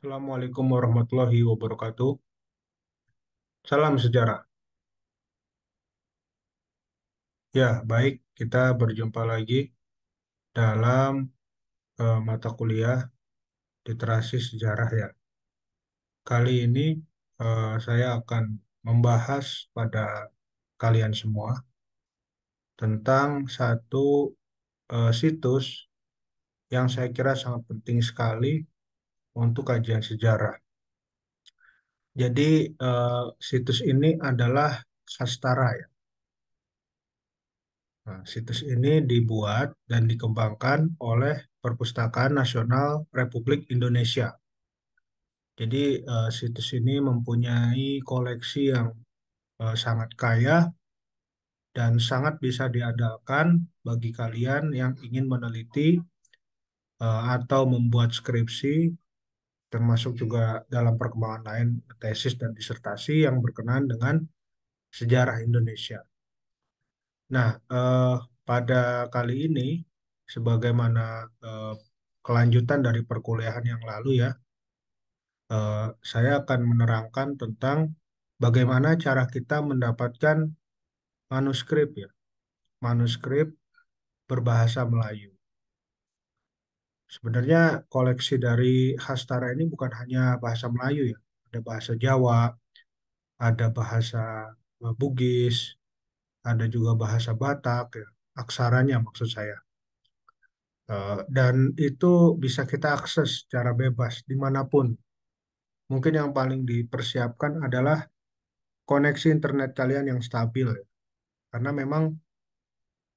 Assalamualaikum warahmatullahi wabarakatuh. Salam sejarah. Ya, baik. Kita berjumpa lagi dalam uh, mata kuliah literasi sejarah ya. Kali ini uh, saya akan membahas pada kalian semua tentang satu uh, situs yang saya kira sangat penting sekali untuk kajian sejarah. Jadi uh, situs ini adalah sastra ya. Nah, situs ini dibuat dan dikembangkan oleh Perpustakaan Nasional Republik Indonesia. Jadi uh, situs ini mempunyai koleksi yang uh, sangat kaya dan sangat bisa diadakan bagi kalian yang ingin meneliti atau membuat skripsi termasuk juga dalam perkembangan lain tesis dan disertasi yang berkenaan dengan sejarah Indonesia. Nah, eh, pada kali ini sebagaimana eh, kelanjutan dari perkuliahan yang lalu ya, eh, saya akan menerangkan tentang bagaimana cara kita mendapatkan manuskrip ya, manuskrip berbahasa Melayu. Sebenarnya koleksi dari Hastara ini bukan hanya bahasa Melayu ya, ada bahasa Jawa, ada bahasa e, Bugis, ada juga bahasa Batak ya, aksaranya maksud saya. E, dan itu bisa kita akses secara bebas dimanapun. Mungkin yang paling dipersiapkan adalah koneksi internet kalian yang stabil ya. Karena memang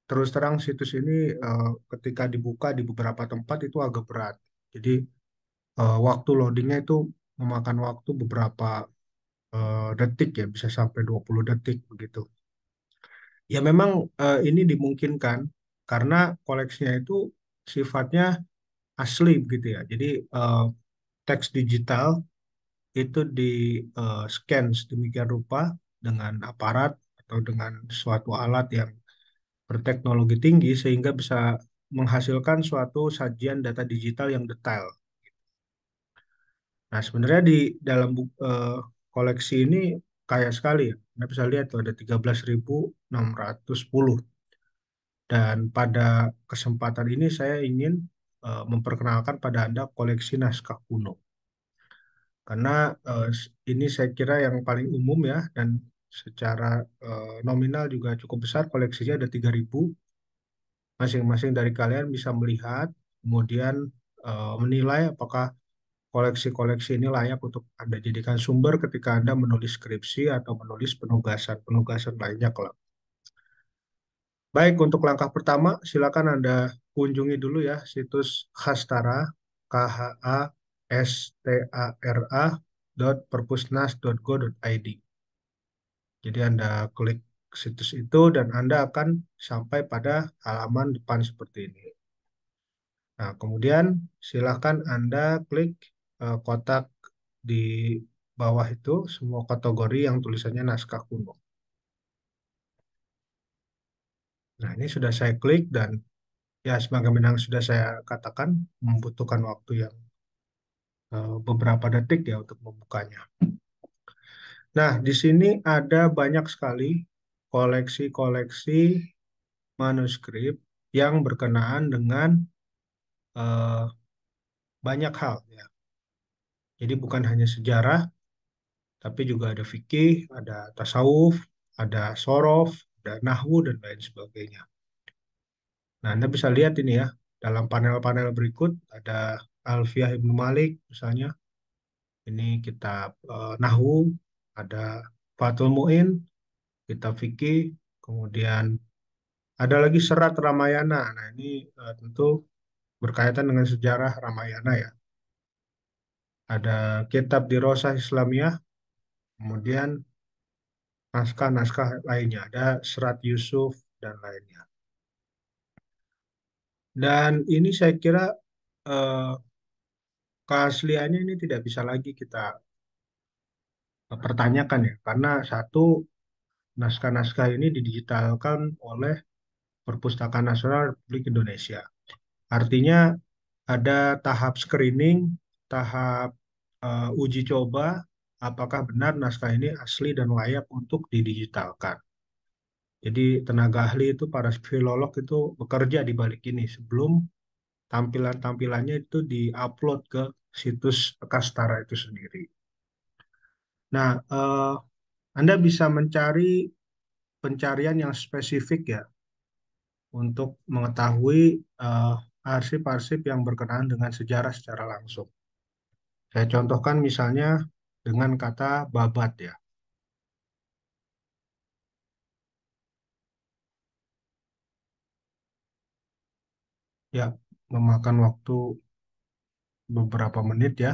terus terang situs ini uh, ketika dibuka di beberapa tempat itu agak berat. Jadi uh, waktu loadingnya itu memakan waktu beberapa uh, detik ya, bisa sampai 20 detik begitu. Ya memang uh, ini dimungkinkan karena koleksinya itu sifatnya asli gitu ya. Jadi uh, teks digital itu di uh, scan sedemikian rupa dengan aparat atau dengan suatu alat yang berteknologi tinggi sehingga bisa menghasilkan suatu sajian data digital yang detail. Nah, sebenarnya di dalam eh, koleksi ini kaya sekali ya. Anda bisa lihat tuh ada 13.610. Dan pada kesempatan ini saya ingin eh, memperkenalkan pada Anda koleksi naskah kuno. Karena eh, ini saya kira yang paling umum ya dan secara uh, nominal juga cukup besar koleksinya ada 3000 masing-masing dari kalian bisa melihat kemudian uh, menilai apakah koleksi-koleksi ini layak untuk Anda jadikan sumber ketika Anda menulis skripsi atau menulis penugasan-penugasan lainnya kalau Baik, untuk langkah pertama silakan Anda kunjungi dulu ya situs Khastara k h a s t a r -A .id. Jadi Anda klik situs itu dan Anda akan sampai pada halaman depan seperti ini. Nah, kemudian silakan Anda klik eh, kotak di bawah itu semua kategori yang tulisannya naskah kuno. Nah, ini sudah saya klik dan ya semoga yang sudah saya katakan membutuhkan waktu yang eh, beberapa detik ya untuk membukanya. Nah, di sini ada banyak sekali koleksi-koleksi manuskrip yang berkenaan dengan uh, banyak hal. Ya. Jadi bukan hanya sejarah, tapi juga ada fikih, ada tasawuf, ada sorof, ada nahwu, dan lain sebagainya. Nah, Anda bisa lihat ini ya, dalam panel-panel berikut ada Alfiah Ibnu Malik misalnya. Ini kitab uh, Nahwu, ada Fatul Mu'in, Kita Fikih, kemudian ada lagi Serat Ramayana. Nah, ini uh, tentu berkaitan dengan sejarah Ramayana ya. Ada Kitab Rosa Islamiyah, kemudian naskah-naskah lainnya. Ada Serat Yusuf dan lainnya. Dan ini saya kira uh, keasliannya ini tidak bisa lagi kita pertanyakan ya karena satu naskah-naskah ini didigitalkan oleh Perpustakaan Nasional Republik Indonesia. Artinya ada tahap screening, tahap uh, uji coba apakah benar naskah ini asli dan layak untuk didigitalkan. Jadi tenaga ahli itu para filolog itu bekerja di balik ini sebelum tampilan-tampilannya itu diupload ke situs Kastara itu sendiri. Nah, eh, Anda bisa mencari pencarian yang spesifik ya untuk mengetahui eh, arsip-arsip eh, yang berkenaan dengan sejarah secara langsung. Saya contohkan misalnya dengan kata babat ya. Ya, memakan waktu beberapa menit ya.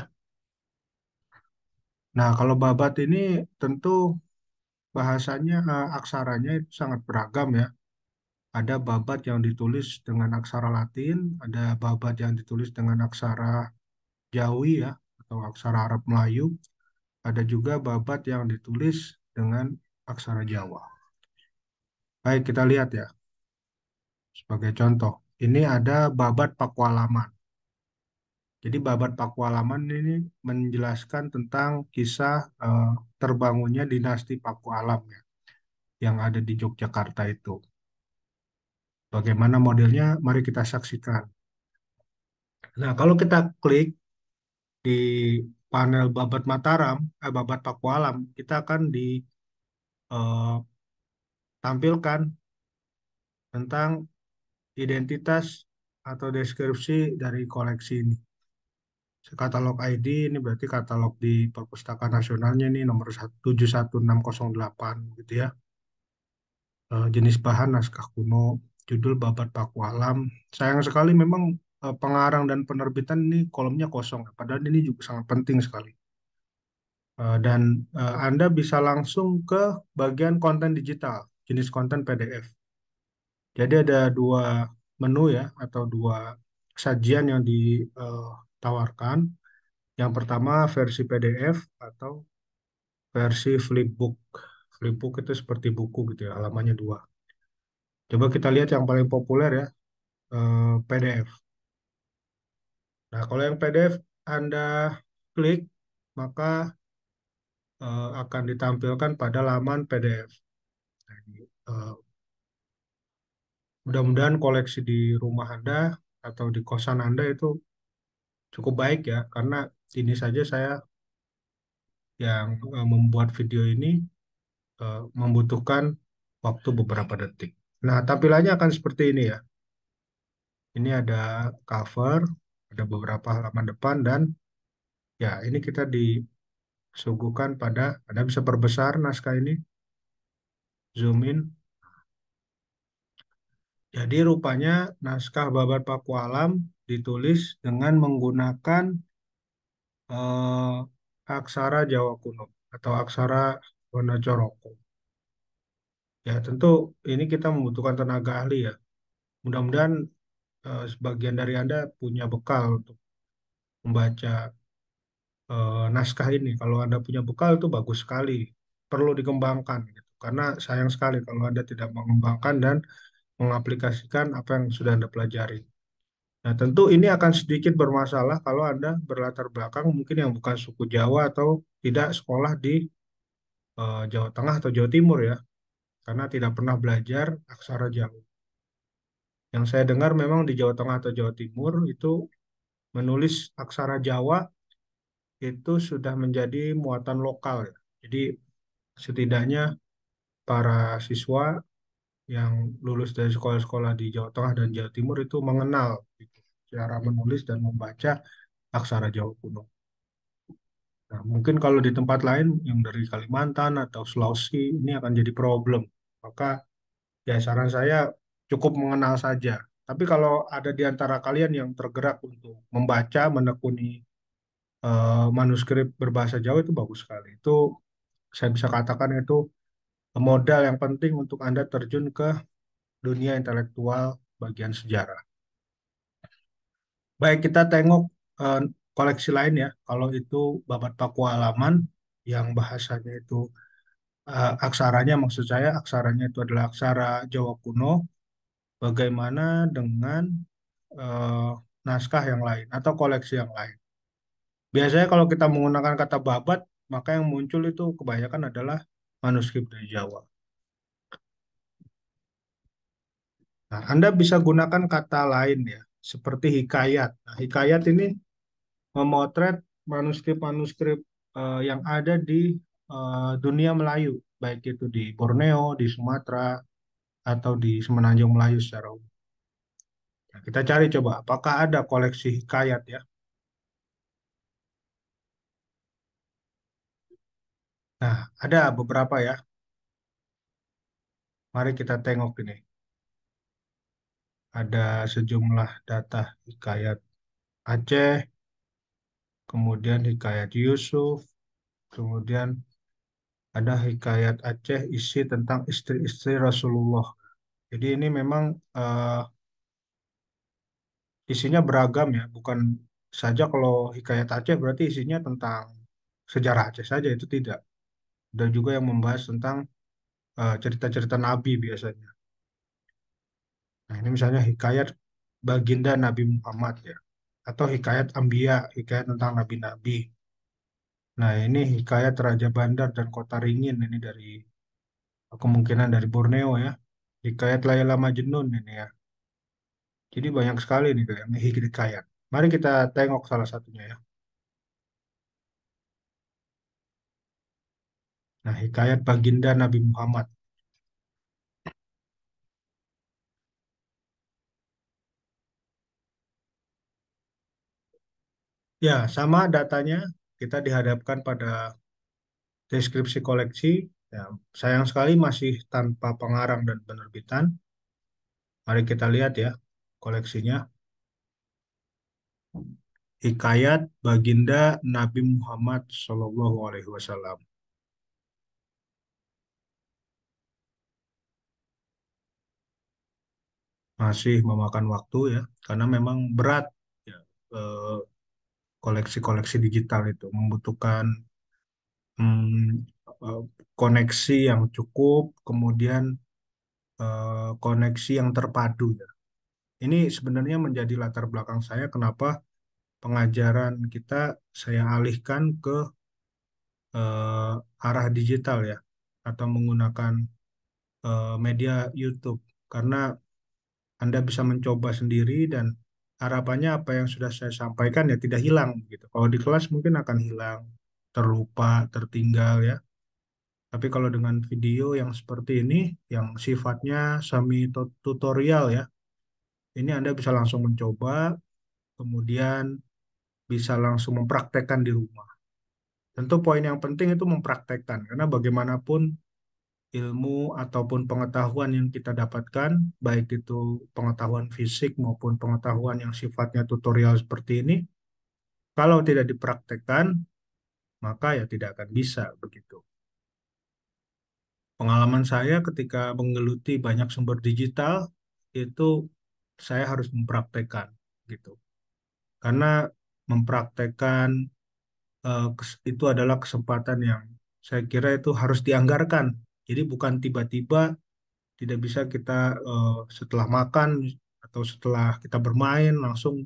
Nah, kalau babat ini tentu bahasanya, eh, aksaranya itu sangat beragam ya. Ada babat yang ditulis dengan aksara Latin, ada babat yang ditulis dengan aksara Jawi ya, atau aksara Arab Melayu. Ada juga babat yang ditulis dengan aksara Jawa. Baik, kita lihat ya. Sebagai contoh, ini ada babat Pakualaman. Jadi Babat Pakualaman ini menjelaskan tentang kisah uh, terbangunnya dinasti Pakualam ya, yang ada di Yogyakarta itu. Bagaimana modelnya? Mari kita saksikan. Nah, kalau kita klik di panel Babat Mataram, eh, Babat Pakualam, kita akan ditampilkan eh, tentang identitas atau deskripsi dari koleksi ini katalog ID ini berarti katalog di perpustakaan nasionalnya ini nomor 71608 gitu ya. E, jenis bahan naskah kuno, judul Babat Paku Alam. Sayang sekali memang e, pengarang dan penerbitan ini kolomnya kosong, ya, padahal ini juga sangat penting sekali. E, dan e, Anda bisa langsung ke bagian konten digital, jenis konten PDF. Jadi ada dua menu ya, atau dua sajian yang di uh, tawarkan. Yang pertama versi PDF atau versi flipbook. Flipbook itu seperti buku gitu ya, halamannya dua. Coba kita lihat yang paling populer ya, eh, PDF. Nah, kalau yang PDF Anda klik, maka eh, akan ditampilkan pada laman PDF. Nah, eh, mudah-mudahan koleksi di rumah Anda atau di kosan Anda itu cukup baik ya karena ini saja saya yang eh, membuat video ini eh, membutuhkan waktu beberapa detik. Nah, tampilannya akan seperti ini ya. Ini ada cover, ada beberapa halaman depan dan ya ini kita disuguhkan pada Anda bisa perbesar naskah ini. Zoom in. Jadi rupanya naskah babat Paku Alam ditulis dengan menggunakan eh, aksara Jawa kuno atau aksara Wonocoroko. Ya, tentu ini kita membutuhkan tenaga ahli ya. Mudah-mudahan eh, sebagian dari Anda punya bekal untuk membaca eh, naskah ini. Kalau Anda punya bekal itu bagus sekali, perlu dikembangkan gitu. Karena sayang sekali kalau Anda tidak mengembangkan dan mengaplikasikan apa yang sudah Anda pelajari. Nah, tentu ini akan sedikit bermasalah kalau Anda berlatar belakang mungkin yang bukan suku Jawa atau tidak sekolah di uh, Jawa Tengah atau Jawa Timur ya, karena tidak pernah belajar aksara Jawa. Yang saya dengar memang di Jawa Tengah atau Jawa Timur itu menulis aksara Jawa itu sudah menjadi muatan lokal Jadi setidaknya para siswa yang lulus dari sekolah-sekolah di Jawa Tengah dan Jawa Timur itu mengenal gitu, cara menulis dan membaca aksara Jawa kuno. Nah, mungkin kalau di tempat lain yang dari Kalimantan atau Sulawesi ini akan jadi problem. Maka ya saran saya cukup mengenal saja. Tapi kalau ada di antara kalian yang tergerak untuk membaca, menekuni uh, manuskrip berbahasa Jawa itu bagus sekali. Itu saya bisa katakan itu modal yang penting untuk Anda terjun ke dunia intelektual bagian sejarah. Baik, kita tengok uh, koleksi lain ya. Kalau itu babat paku alaman yang bahasanya itu uh, aksaranya maksud saya aksaranya itu adalah aksara Jawa kuno. Bagaimana dengan uh, naskah yang lain atau koleksi yang lain? Biasanya kalau kita menggunakan kata babat, maka yang muncul itu kebanyakan adalah manuskrip dari Jawa. Nah, Anda bisa gunakan kata lain ya, seperti hikayat. Nah, hikayat ini memotret manuskrip-manuskrip uh, yang ada di uh, dunia Melayu, baik itu di Borneo, di Sumatera, atau di Semenanjung Melayu secara umum. Nah, kita cari coba, apakah ada koleksi hikayat ya? Nah, ada beberapa ya. Mari kita tengok ini. Ada sejumlah data hikayat Aceh, kemudian hikayat Yusuf, kemudian ada hikayat Aceh isi tentang istri-istri Rasulullah. Jadi ini memang uh, isinya beragam ya, bukan saja kalau hikayat Aceh berarti isinya tentang sejarah Aceh saja itu tidak dan juga yang membahas tentang eh, cerita-cerita uh, nabi biasanya. Nah, ini misalnya hikayat baginda Nabi Muhammad ya atau hikayat Ambia, hikayat tentang nabi-nabi. Nah, ini hikayat Raja Bandar dan Kota Ringin ini dari eh, kemungkinan dari Borneo ya. Hikayat Layla Majnun ini ya. Jadi banyak sekali nih kayaknya hikayat. Mari kita tengok salah satunya ya. Nah, hikayat baginda Nabi Muhammad. Ya, sama datanya kita dihadapkan pada deskripsi koleksi. Ya, sayang sekali masih tanpa pengarang dan penerbitan. Mari kita lihat ya koleksinya. Hikayat Baginda Nabi Muhammad Shallallahu Alaihi Wasallam. masih memakan waktu ya karena memang berat ya, eh, koleksi-koleksi digital itu membutuhkan hmm, koneksi yang cukup kemudian eh, koneksi yang terpadu ya ini sebenarnya menjadi latar belakang saya kenapa pengajaran kita saya alihkan ke eh, arah digital ya atau menggunakan eh, media YouTube karena anda bisa mencoba sendiri dan harapannya apa yang sudah saya sampaikan ya tidak hilang gitu. Kalau di kelas mungkin akan hilang, terlupa, tertinggal ya. Tapi kalau dengan video yang seperti ini, yang sifatnya semi tutorial ya, ini Anda bisa langsung mencoba, kemudian bisa langsung mempraktekkan di rumah. Tentu poin yang penting itu mempraktekkan, karena bagaimanapun ilmu ataupun pengetahuan yang kita dapatkan, baik itu pengetahuan fisik maupun pengetahuan yang sifatnya tutorial seperti ini, kalau tidak dipraktekkan, maka ya tidak akan bisa begitu. Pengalaman saya ketika menggeluti banyak sumber digital itu saya harus mempraktekkan gitu. Karena mempraktekkan eh, itu adalah kesempatan yang saya kira itu harus dianggarkan jadi bukan tiba-tiba tidak bisa kita uh, setelah makan atau setelah kita bermain langsung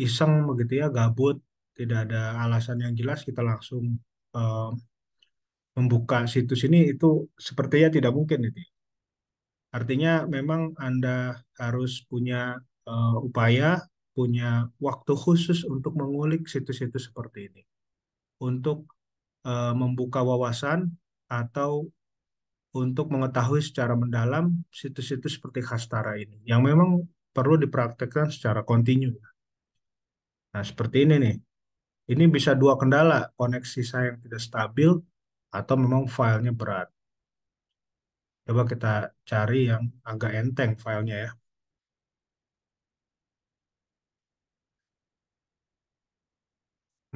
iseng begitu ya gabut tidak ada alasan yang jelas kita langsung uh, membuka situs ini itu sepertinya tidak mungkin itu. Artinya memang Anda harus punya uh, upaya, punya waktu khusus untuk mengulik situs-situs seperti ini. Untuk uh, membuka wawasan atau untuk mengetahui secara mendalam situs-situs seperti Kastara ini yang memang perlu dipraktekkan secara kontinu. Nah, seperti ini nih. Ini bisa dua kendala, koneksi saya yang tidak stabil atau memang filenya berat. Coba kita cari yang agak enteng filenya ya.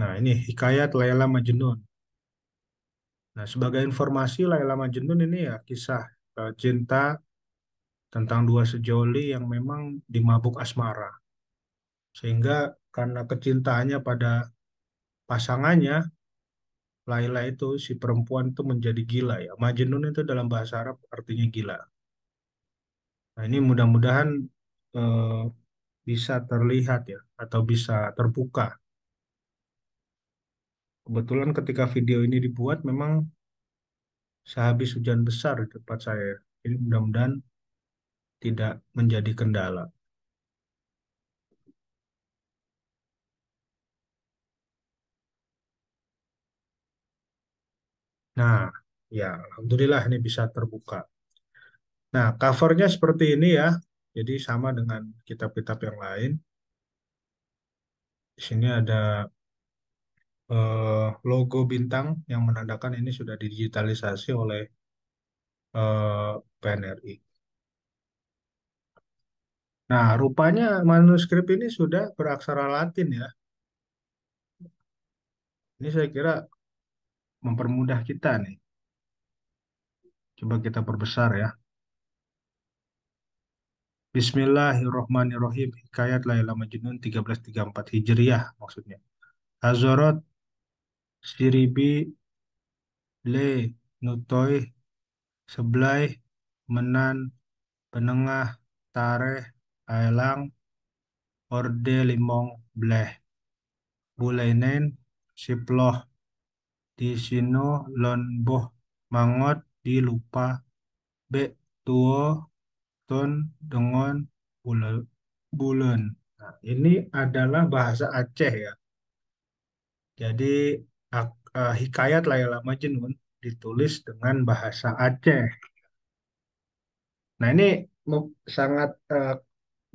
Nah, ini Hikayat Layla Majnun. Nah, sebagai informasi Laila Majnun ini ya kisah uh, cinta tentang dua sejoli yang memang dimabuk asmara. Sehingga karena kecintaannya pada pasangannya Laila itu si perempuan itu menjadi gila ya. Majnun itu dalam bahasa Arab artinya gila. Nah, ini mudah-mudahan uh, bisa terlihat ya atau bisa terbuka Kebetulan ketika video ini dibuat memang sehabis hujan besar di tempat saya. Jadi mudah-mudahan tidak menjadi kendala. Nah, ya Alhamdulillah ini bisa terbuka. Nah, covernya seperti ini ya. Jadi sama dengan kitab-kitab yang lain. Di sini ada uh, logo bintang yang menandakan ini sudah didigitalisasi oleh uh, eh, PNRI. Nah, rupanya manuskrip ini sudah beraksara Latin ya. Ini saya kira mempermudah kita nih. Coba kita perbesar ya. Bismillahirrahmanirrahim. Hikayat Laila Majnun 1334 Hijriah maksudnya. Hazorat siribi, le, nutoi sebelai menan, penengah, tare aelang, orde limong bleh. bulenen siploh, di sino lon boh, mangot, di lupa, be, tuo, ton, dengon, bulen. Nah, ini adalah bahasa Aceh ya. Jadi Eh, hikayat Layla Majnun ditulis dengan bahasa Aceh. Nah, ini sangat eh,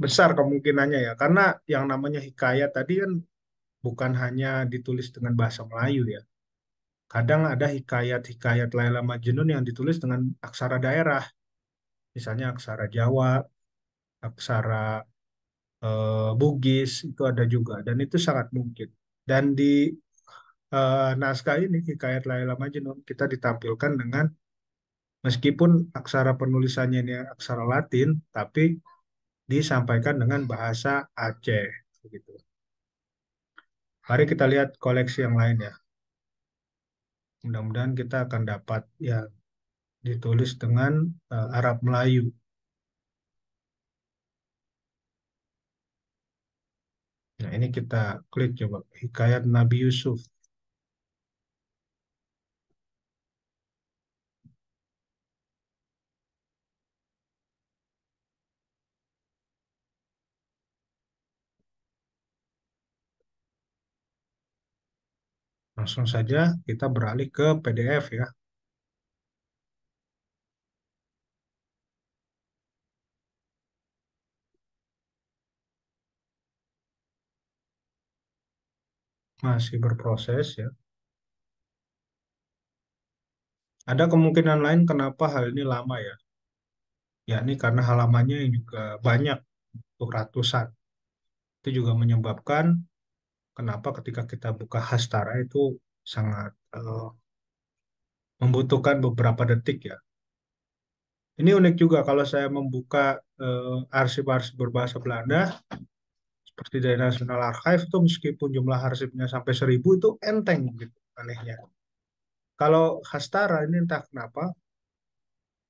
besar kemungkinannya ya, karena yang namanya hikayat tadi kan bukan hanya ditulis dengan bahasa Melayu ya. Kadang ada hikayat-hikayat Layla Majnun yang ditulis dengan aksara daerah. Misalnya aksara Jawa, aksara eh, Bugis itu ada juga dan itu sangat mungkin. Dan di uh, naskah ini Hikayat Laila Majnun kita ditampilkan dengan meskipun aksara penulisannya ini aksara Latin tapi disampaikan dengan bahasa Aceh begitu. Mari kita lihat koleksi yang lain ya. Mudah-mudahan kita akan dapat yang ditulis dengan uh, Arab Melayu. Nah, ini kita klik coba hikayat Nabi Yusuf. Langsung saja kita beralih ke PDF ya. Masih berproses ya. Ada kemungkinan lain kenapa hal ini lama ya. Ya ini karena halamannya yang juga banyak, untuk ratusan. Itu juga menyebabkan kenapa ketika kita buka hastara itu sangat uh, membutuhkan beberapa detik ya. Ini unik juga kalau saya membuka eh, arsip-arsip berbahasa Belanda seperti dari National Archive itu meskipun jumlah arsipnya sampai seribu itu enteng gitu anehnya. Kalau hastara ini entah kenapa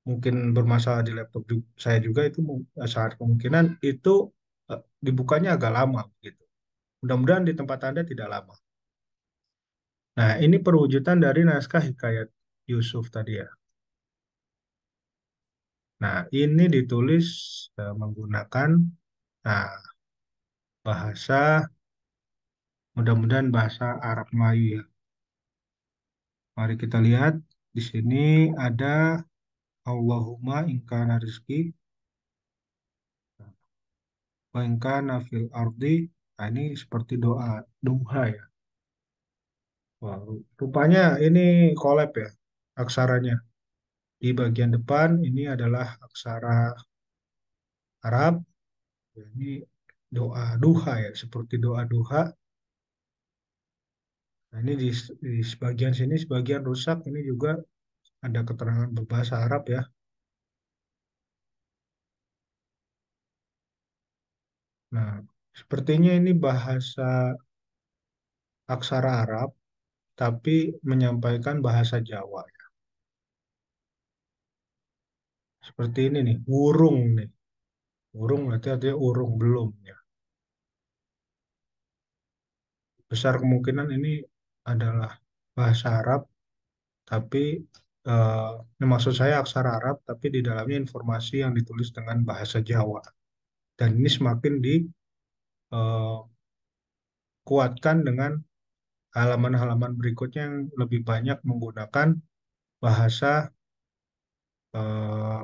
mungkin bermasalah di laptop saya juga itu eh, sangat kemungkinan itu dibukanya agak lama gitu. Mudah-mudahan di tempat Anda tidak lama. Nah, ini perwujudan dari naskah Hikayat Yusuf tadi ya. Nah, ini ditulis eh, menggunakan nah, bahasa, mudah-mudahan bahasa Arab Melayu ya. Mari kita lihat, di sini ada Allahumma inka rizki, wa nafil fil ardi, Nah, ini seperti doa duha ya. Wow, rupanya ini kolab ya aksaranya. Di bagian depan ini adalah aksara Arab. Ya, ini doa duha ya, seperti doa duha. Nah, ini di, di sebagian sini, sebagian rusak ini juga ada keterangan berbahasa Arab ya. Nah, Sepertinya ini bahasa aksara Arab, tapi menyampaikan bahasa Jawa. Ya. Seperti ini nih, urung nih. urung berarti artinya urung belum ya. Besar kemungkinan ini adalah bahasa Arab, tapi eh, ini maksud saya aksara Arab, tapi di dalamnya informasi yang ditulis dengan bahasa Jawa. Dan ini semakin di Eh, kuatkan dengan halaman-halaman berikutnya yang lebih banyak menggunakan bahasa uh,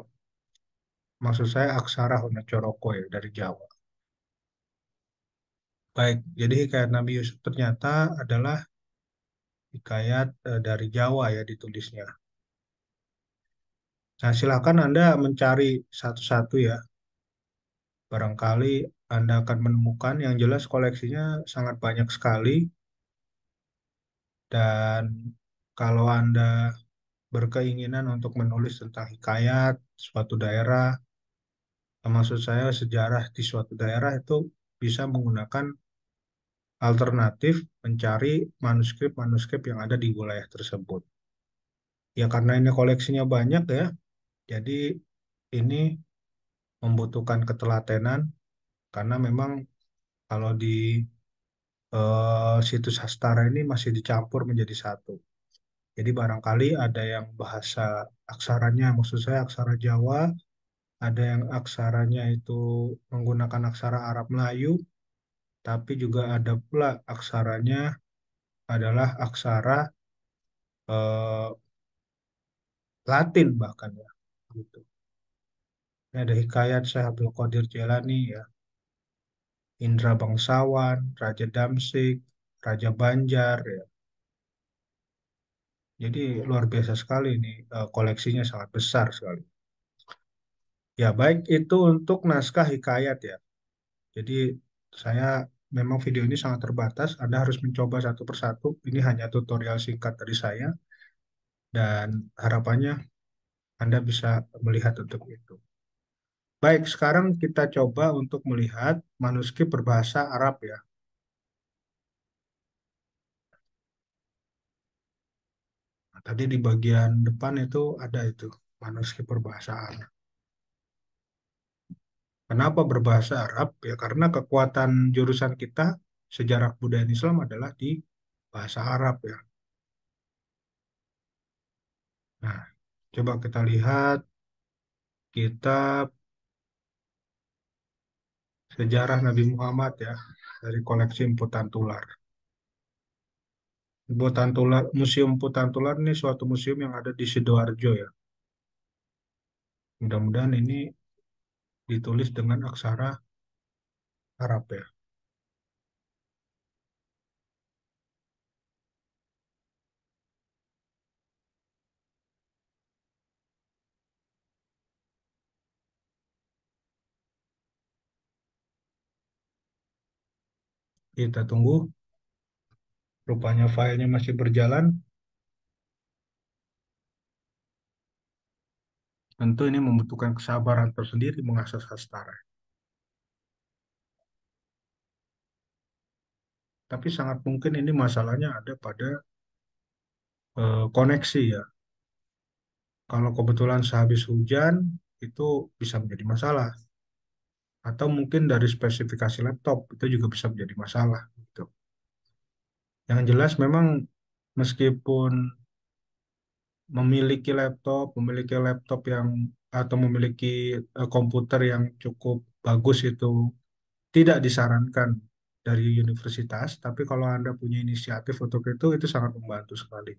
maksud saya aksara Honacoroko ya dari Jawa. Baik, jadi hikayat Nabi Yusuf ternyata adalah hikayat uh, dari Jawa ya ditulisnya. Nah, silakan Anda mencari satu-satu ya. Barangkali anda akan menemukan yang jelas koleksinya sangat banyak sekali dan kalau Anda berkeinginan untuk menulis tentang hikayat suatu daerah, maksud saya sejarah di suatu daerah itu bisa menggunakan alternatif mencari manuskrip-manuskrip yang ada di wilayah tersebut. Ya karena ini koleksinya banyak ya, jadi ini membutuhkan ketelatenan karena memang kalau di uh, situs Hastara ini masih dicampur menjadi satu. Jadi barangkali ada yang bahasa aksaranya, maksud saya aksara Jawa, ada yang aksaranya itu menggunakan aksara Arab Melayu, tapi juga ada pula aksaranya adalah aksara eh, Latin bahkan ya. Gitu. Ini ada hikayat saya Abdul Qadir Jelani ya, Indra Bangsawan, Raja Damsik, Raja Banjar ya. Jadi luar biasa sekali ini eh, koleksinya sangat besar sekali. Ya baik itu untuk naskah hikayat ya. Jadi saya memang video ini sangat terbatas. Anda harus mencoba satu persatu. Ini hanya tutorial singkat dari saya. Dan harapannya Anda bisa melihat untuk itu. Baik, sekarang kita coba untuk melihat manuskrip berbahasa Arab ya. Nah, tadi di bagian depan itu ada itu manuskrip berbahasa Arab. Kenapa berbahasa Arab? Ya karena kekuatan jurusan kita sejarah budaya Islam adalah di bahasa Arab ya. Nah, coba kita lihat kitab Sejarah Nabi Muhammad ya dari koleksi Putan Tular. Putan Tular, Museum Putan Tular ini suatu museum yang ada di Sidoarjo ya. Mudah-mudahan ini ditulis dengan aksara Arab ya. Kita tunggu. Rupanya filenya masih berjalan. Tentu ini membutuhkan kesabaran tersendiri mengakses Hastara. Tapi sangat mungkin ini masalahnya ada pada e, koneksi ya. Kalau kebetulan sehabis hujan, itu bisa menjadi masalah atau mungkin dari spesifikasi laptop itu juga bisa menjadi masalah gitu. Yang jelas memang meskipun memiliki laptop, memiliki laptop yang atau memiliki uh, komputer yang cukup bagus itu tidak disarankan dari universitas, tapi kalau Anda punya inisiatif untuk itu itu sangat membantu sekali.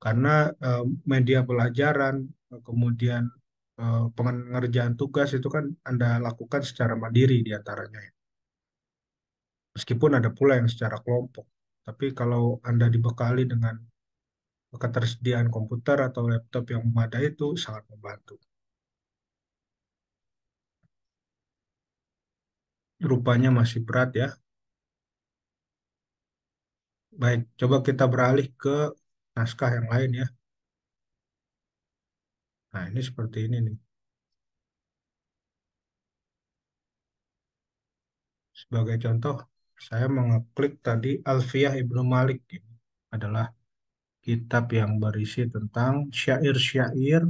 Karena uh, media pelajaran kemudian Eh, pengerjaan tugas itu kan Anda lakukan secara mandiri di antaranya. Ya. Meskipun ada pula yang secara kelompok. Tapi kalau Anda dibekali dengan ketersediaan komputer atau laptop yang memadai itu sangat membantu. Rupanya masih berat ya. Baik, coba kita beralih ke naskah yang lain ya. Nah, ini seperti ini nih. Sebagai contoh, saya mengeklik tadi Alfiyah Ibnu Malik. Ini adalah kitab yang berisi tentang syair-syair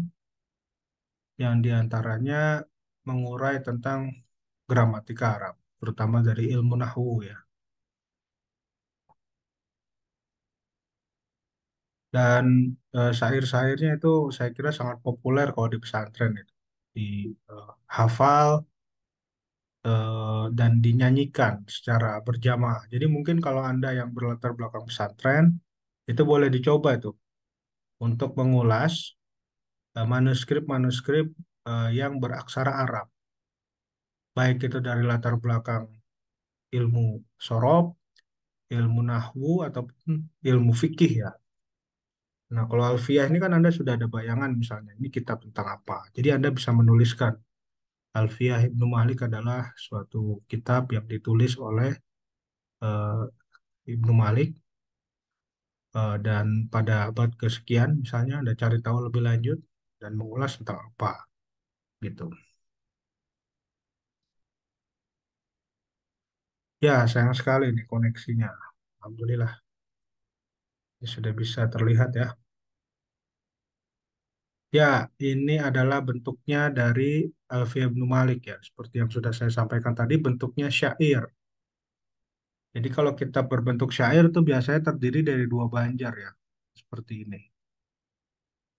yang diantaranya mengurai tentang gramatika Arab, terutama dari ilmu Nahwu ya. dan uh, syair-syairnya itu saya kira sangat populer kalau di pesantren itu di uh, hafal uh, dan dinyanyikan secara berjamaah. Jadi mungkin kalau Anda yang berlatar belakang pesantren itu boleh dicoba itu untuk mengulas manuskrip manuskrip-manuskrip uh, yang beraksara Arab. Baik itu dari latar belakang ilmu sorob, ilmu nahwu ataupun ilmu fikih ya Nah, kalau alfiah ini kan Anda sudah ada bayangan misalnya, ini kitab tentang apa. Jadi Anda bisa menuliskan. Alfiah Ibnu Malik adalah suatu kitab yang ditulis oleh uh, Ibnu Malik uh, dan pada abad kesekian misalnya Anda cari tahu lebih lanjut dan mengulas tentang apa gitu. Ya, sayang sekali ini koneksinya. Alhamdulillah. Ini sudah bisa terlihat ya. Ya, ini adalah bentuknya dari Alfi eh, Ibn Malik ya. Seperti yang sudah saya sampaikan tadi, bentuknya syair. Jadi kalau kita berbentuk syair itu biasanya terdiri dari dua banjar ya. Seperti ini.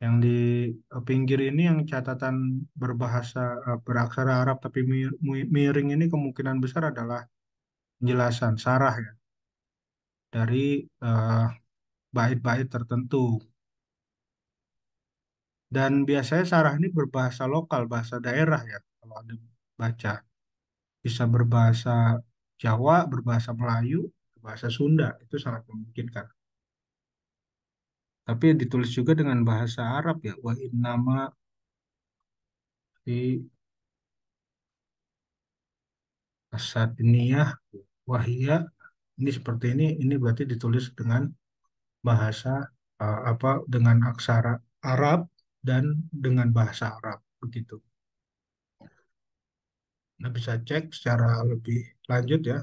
Yang di eh, pinggir ini yang catatan berbahasa eh, beraksara Arab tapi miring ini kemungkinan besar adalah penjelasan sarah ya dari uh, bait-bait tertentu. Dan biasanya sarah ini berbahasa lokal, bahasa daerah ya, kalau ada baca. Bisa berbahasa Jawa, berbahasa Melayu, berbahasa Sunda, itu sangat memungkinkan. Tapi ditulis juga dengan bahasa Arab ya, wa nama di asadniyah wahia ini seperti ini, ini berarti ditulis dengan bahasa uh, apa dengan aksara Arab dan dengan bahasa Arab begitu. Nah, bisa cek secara lebih lanjut ya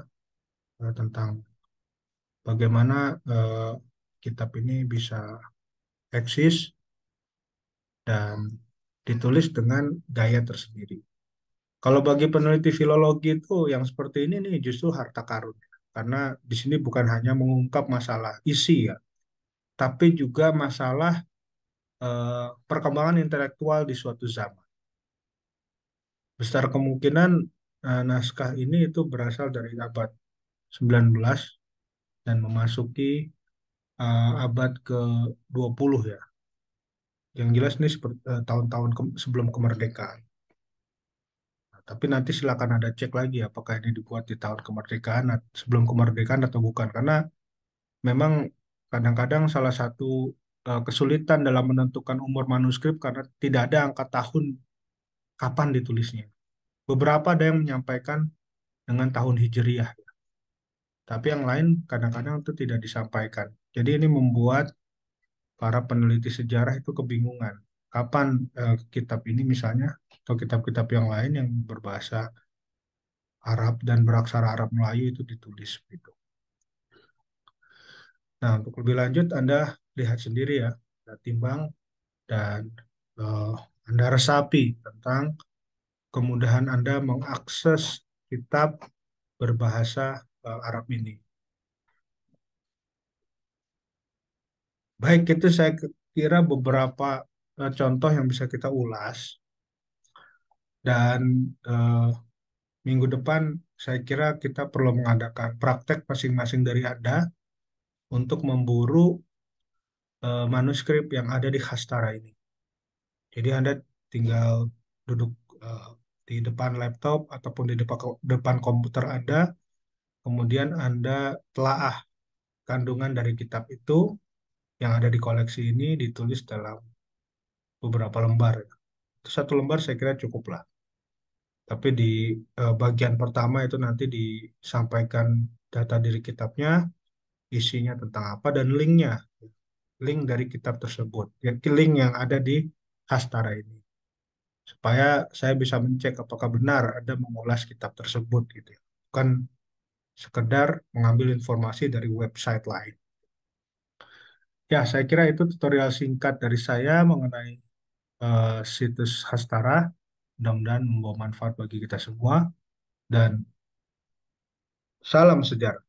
uh, tentang bagaimana uh, kitab ini bisa eksis dan ditulis dengan gaya tersendiri. Kalau bagi peneliti filologi itu yang seperti ini nih justru harta karun karena di sini bukan hanya mengungkap masalah isi ya, tapi juga masalah eh, perkembangan intelektual di suatu zaman. Besar kemungkinan eh, naskah ini itu berasal dari abad 19 dan memasuki eh, abad ke-20 ya. Yang jelas ini eh, tahun-tahun ke sebelum kemerdekaan nah, tapi nanti silakan ada cek lagi apakah ini dibuat di tahun kemerdekaan sebelum kemerdekaan atau bukan karena memang Kadang-kadang salah satu uh, kesulitan dalam menentukan umur manuskrip karena tidak ada angka tahun kapan ditulisnya. Beberapa ada yang menyampaikan dengan tahun Hijriah. Tapi yang lain kadang-kadang itu tidak disampaikan. Jadi ini membuat para peneliti sejarah itu kebingungan. Kapan eh, kitab ini misalnya atau kitab-kitab yang lain yang berbahasa Arab dan beraksara Arab Melayu itu ditulis gitu. Nah, untuk lebih lanjut Anda lihat sendiri ya, Anda timbang dan uh, Anda resapi tentang kemudahan Anda mengakses kitab berbahasa uh, Arab ini. Baik, itu saya kira beberapa uh, contoh yang bisa kita ulas. Dan uh, minggu depan saya kira kita perlu mengadakan praktek masing-masing dari Anda untuk memburu uh, manuskrip yang ada di Hastara ini. Jadi Anda tinggal duduk uh, di depan laptop ataupun di depan, depan komputer Anda, kemudian Anda telaah kandungan dari kitab itu yang ada di koleksi ini ditulis dalam beberapa lembar. satu lembar saya kira cukuplah. Tapi di eh, bagian pertama itu nanti disampaikan data diri kitabnya, isinya tentang apa dan linknya link dari kitab tersebut ya link yang ada di Hastara ini supaya saya bisa mencek apakah benar ada mengulas kitab tersebut gitu ya. bukan sekedar mengambil informasi dari website lain ya saya kira itu tutorial singkat dari saya mengenai uh, situs Hastara mudah-mudahan membawa manfaat bagi kita semua dan salam sejarah